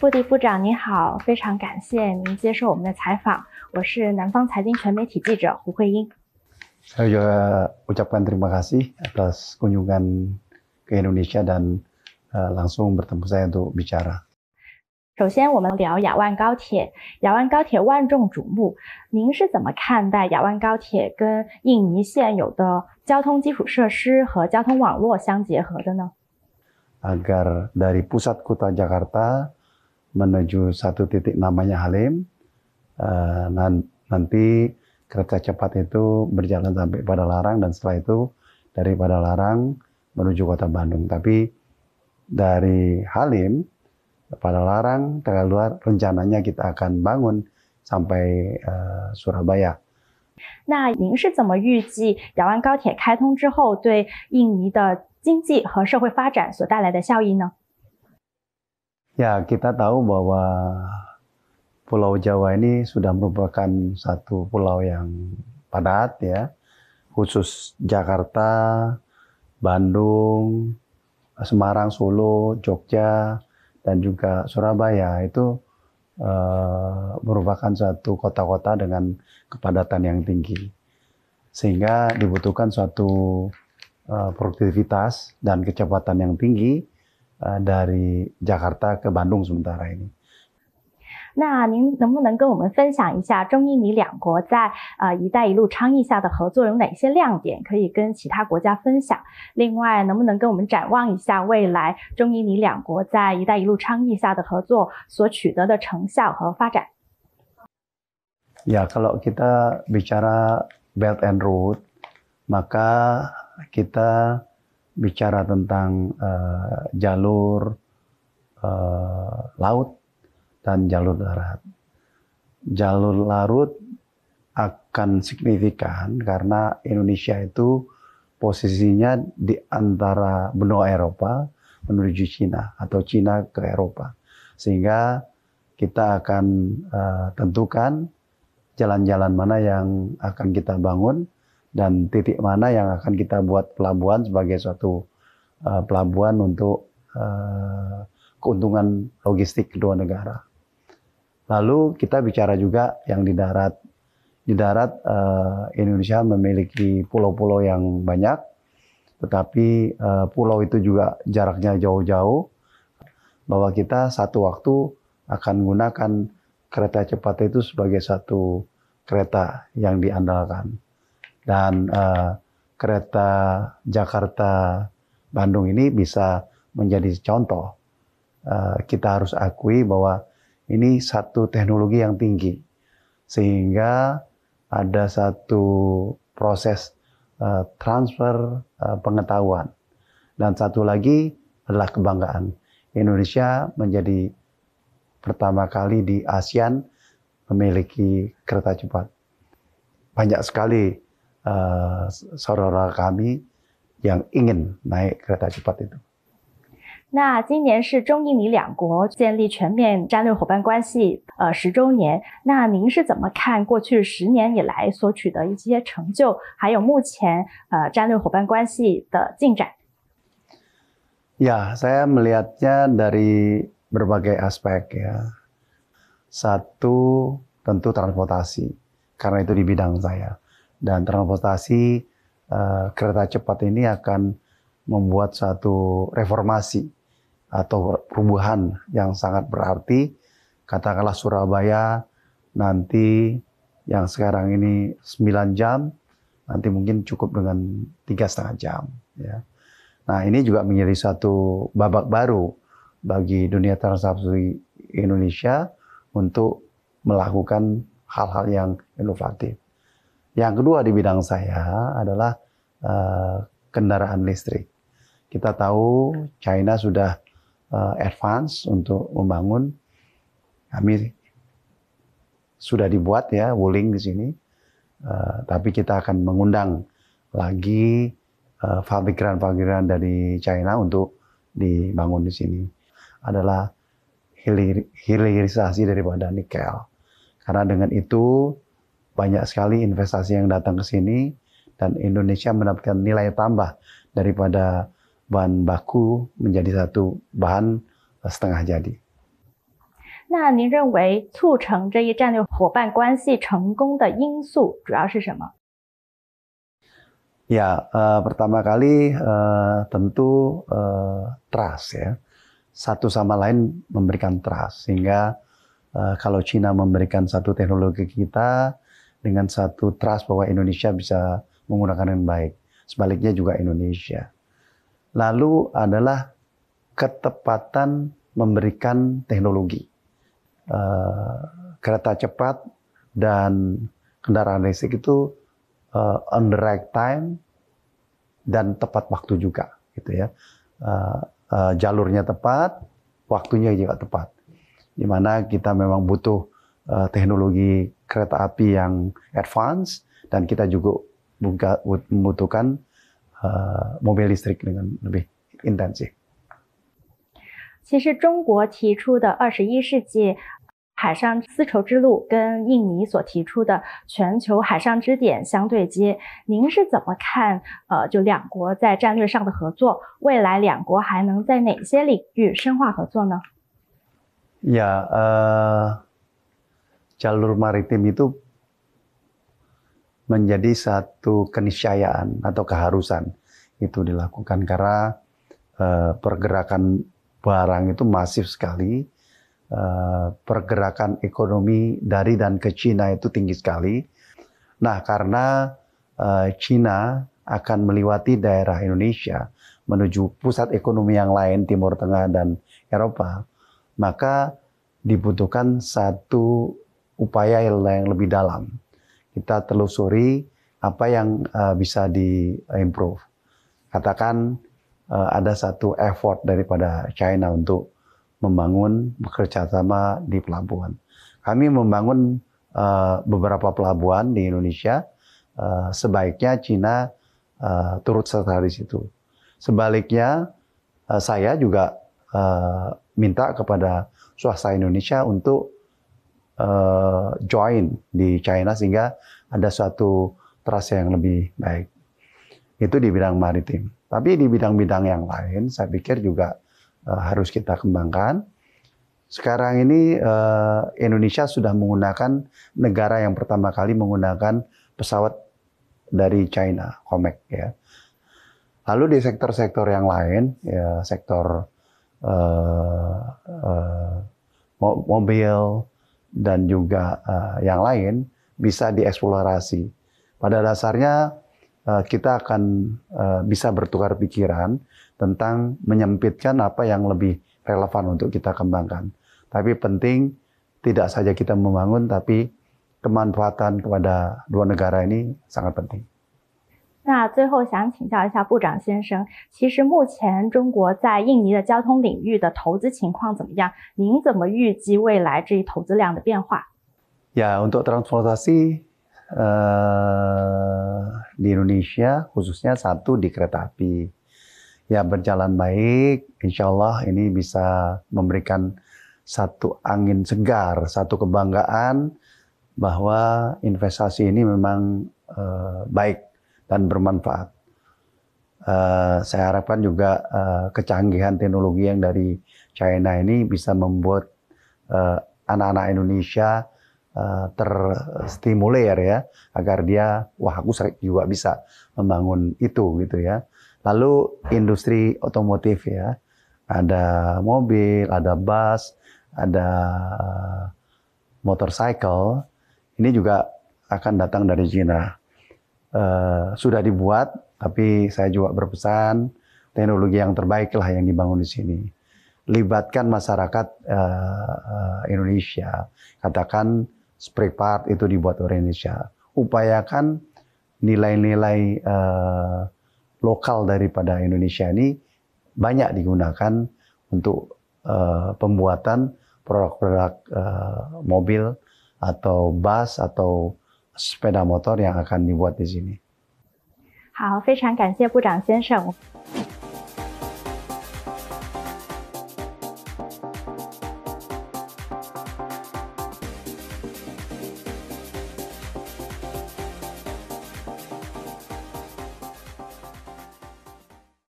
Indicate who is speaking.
Speaker 1: 布迪部长您好，非常感谢您接受我们的采访。我是南方财经全媒体记者胡慧英。
Speaker 2: 呃，Ucapkan terima kasih atas kunjungan ke Indonesia dan langsung bertemu saya untuk bicara.
Speaker 1: 首先，我们聊亚万高铁。亚万高铁万众瞩目，您是怎么看待亚万高铁跟印尼现有的交通基础设施和交通网络相结合的呢
Speaker 2: ？Agar dari pusat kota Jakarta menuju satu titik namanya Halim. Eh, nanti kereta cepat itu berjalan sampai pada Larang dan setelah itu dari pada Larang menuju kota Bandung. Tapi dari Halim pada Larang terlalu luar rencananya kita akan bangun sampai uh, Surabaya.
Speaker 1: 那您是怎么预计雅万高铁开通之后对印尼的经济和社会发展所带来的效益呢？
Speaker 2: Ya, kita tahu bahwa Pulau Jawa ini sudah merupakan satu pulau yang padat ya, khusus Jakarta, Bandung, Semarang, Solo, Jogja, dan juga Surabaya itu eh, merupakan satu kota-kota dengan kepadatan yang tinggi, sehingga dibutuhkan suatu eh, produktivitas dan kecepatan yang tinggi dari Jakarta ke Bandung sementara ini.
Speaker 1: 那您能不能跟我们分享一下中印尼两国在啊、呃“一带一路”倡议下的合作有哪些亮点，可以跟其他国家分享？另外，能不能跟我们展望一下未来中印尼两国在“一带一路”倡议下的合作所取得的成效和发展
Speaker 2: ？Ya, kalau kita bicara Belt and Road, maka kita bicara tentang uh, jalur uh, laut dan jalur darat. Jalur laut akan signifikan karena Indonesia itu posisinya di antara benua Eropa menuju Cina atau Cina ke Eropa. Sehingga kita akan uh, tentukan jalan-jalan mana yang akan kita bangun dan titik mana yang akan kita buat pelabuhan sebagai suatu uh, pelabuhan untuk uh, keuntungan logistik kedua negara. Lalu kita bicara juga yang di darat. Di darat uh, Indonesia memiliki pulau-pulau yang banyak, tetapi uh, pulau itu juga jaraknya jauh-jauh. Bahwa kita satu waktu akan menggunakan kereta cepat itu sebagai satu kereta yang diandalkan dan uh, kereta Jakarta Bandung ini bisa menjadi contoh. Uh, kita harus akui bahwa ini satu teknologi yang tinggi, sehingga ada satu proses uh, transfer uh, pengetahuan, dan satu lagi adalah kebanggaan. Indonesia menjadi pertama kali di ASEAN memiliki kereta cepat. Banyak sekali Eh, saudara kami yang ingin naik kereta cepat itu.
Speaker 1: 那今年是中印尼两国建立全面战略伙伴关系呃十周年，那您是怎么看过去十年以来所取得一些成就，还有目前呃战略伙伴关系的进展
Speaker 2: ？Ya, saya melihatnya dari berbagai aspek ya. Satu tentu transportasi, karena itu di bidang saya dan transportasi uh, kereta cepat ini akan membuat satu reformasi atau perubahan yang sangat berarti. Katakanlah Surabaya nanti yang sekarang ini 9 jam, nanti mungkin cukup dengan tiga setengah jam. Ya. Nah ini juga menjadi satu babak baru bagi dunia transportasi Indonesia untuk melakukan hal-hal yang inovatif. Yang kedua di bidang saya adalah uh, kendaraan listrik. Kita tahu China sudah uh, advance untuk membangun. Kami sudah dibuat ya wuling di sini. Uh, tapi kita akan mengundang lagi uh, fabrikan-fabrikan dari China untuk dibangun di sini. Adalah hilirisasi daripada nikel. Karena dengan itu banyak sekali investasi yang datang ke sini dan Indonesia mendapatkan nilai tambah daripada bahan baku menjadi satu bahan eh, setengah jadi. Ya, uh, pertama kali uh, tentu uh, trust ya, satu sama lain memberikan trust sehingga uh, kalau Cina memberikan satu teknologi kita, dengan satu trust bahwa Indonesia bisa menggunakan dengan baik. Sebaliknya juga Indonesia. Lalu adalah ketepatan memberikan teknologi. Uh, kereta cepat dan kendaraan listrik itu uh, on the right time dan tepat waktu juga gitu ya. Uh, uh, jalurnya tepat, waktunya juga tepat. Di mana kita memang butuh uh, teknologi kereta api yang advance dan kita juga membutuhkan uh, mobil listrik dengan lebih intensif.
Speaker 1: 其实，中国提出的二十一世纪海上丝绸之路跟印尼所提出的全球海上支点相对接，您是怎么看？呃，就两国在战略上的合作，未来两国还能在哪些领域深化合作呢
Speaker 2: ？Yeah, uh jalur maritim itu menjadi satu keniscayaan atau keharusan itu dilakukan karena eh, pergerakan barang itu masif sekali, eh, pergerakan ekonomi dari dan ke Cina itu tinggi sekali. Nah, karena China eh, Cina akan melewati daerah Indonesia menuju pusat ekonomi yang lain, Timur Tengah dan Eropa, maka dibutuhkan satu upaya yang lebih dalam. Kita telusuri apa yang uh, bisa diimprove. Katakan uh, ada satu effort daripada China untuk membangun bekerja sama di pelabuhan. Kami membangun uh, beberapa pelabuhan di Indonesia. Uh, sebaiknya China uh, turut serta di situ. Sebaliknya uh, saya juga uh, minta kepada swasta Indonesia untuk Eh, join di China sehingga ada suatu trust yang lebih baik. Itu di bidang maritim. Tapi di bidang-bidang yang lain saya pikir juga eh, harus kita kembangkan. Sekarang ini eh, Indonesia sudah menggunakan negara yang pertama kali menggunakan pesawat dari China, Comac ya. Lalu di sektor-sektor yang lain, ya sektor uh, uh, mobil, dan juga uh, yang lain bisa dieksplorasi. Pada dasarnya uh, kita akan uh, bisa bertukar pikiran tentang menyempitkan apa yang lebih relevan untuk kita kembangkan. Tapi penting tidak saja kita membangun tapi kemanfaatan kepada dua negara ini sangat penting.
Speaker 1: 那最后想请教一下部长先生，其实目前中国在印尼的交通领域的投资情况怎么样？您怎么预计未来这一投资量的变化
Speaker 2: ？Ya untuk transportasi, di Indonesia khususnya satu di kereta api, ya berjalan baik, insyaallah ini bisa memberikan satu angin segar, satu kebanggaan bahwa investasi ini memang baik。dan bermanfaat. Uh, saya harapkan juga uh, kecanggihan teknologi yang dari China ini bisa membuat eh, anak-anak uh, Indonesia uh, terstimulir ya agar dia wah aku juga bisa membangun itu gitu ya. Lalu industri otomotif ya ada mobil, ada bus, ada motorcycle ini juga akan datang dari China. Eh, sudah dibuat, tapi saya juga berpesan teknologi yang terbaik lah yang dibangun di sini. Libatkan masyarakat uh, uh, Indonesia. Katakan spray part itu dibuat oleh Indonesia. Upayakan nilai-nilai uh, lokal daripada Indonesia ini banyak digunakan untuk uh, pembuatan produk-produk uh, mobil atau bus atau sepeda motor yang akan dibuat di sini.
Speaker 1: 好，非常感谢部长先生。